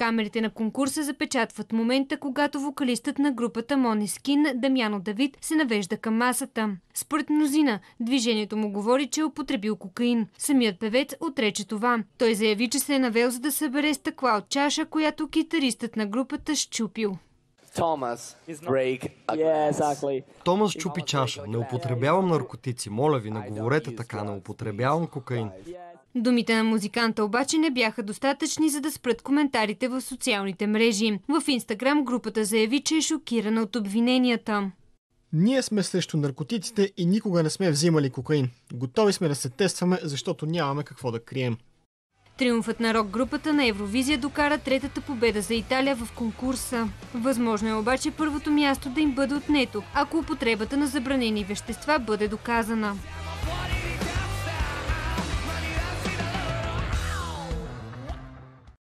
Камерите на конкурса запечатват момента, когато вокалистът на групата Скин, Дамяно Давид се навежда към масата. Според мнозина, движението му говори, че е употребил кокаин. Самият певец отрече това. Той заяви, че се е навел за да събере стъкла от чаша, която китаристът на групата щупил. Томас, break Томас чупи чаша. Не употребявам наркотици. Моля ви, не говорете така. Не употребявам кокаин. Думите на музиканта обаче не бяха достатъчни, за да спрат коментарите в социалните мрежи. В Инстаграм групата заяви, че е шокирана от обвиненията. Ние сме срещу наркотиците и никога не сме взимали кокаин. Готови сме да се тестваме, защото нямаме какво да крием. Триумфът на рок-групата на Евровизия докара третата победа за Италия в конкурса. Възможно е обаче първото място да им бъде отнето, ако употребата на забранени вещества бъде доказана.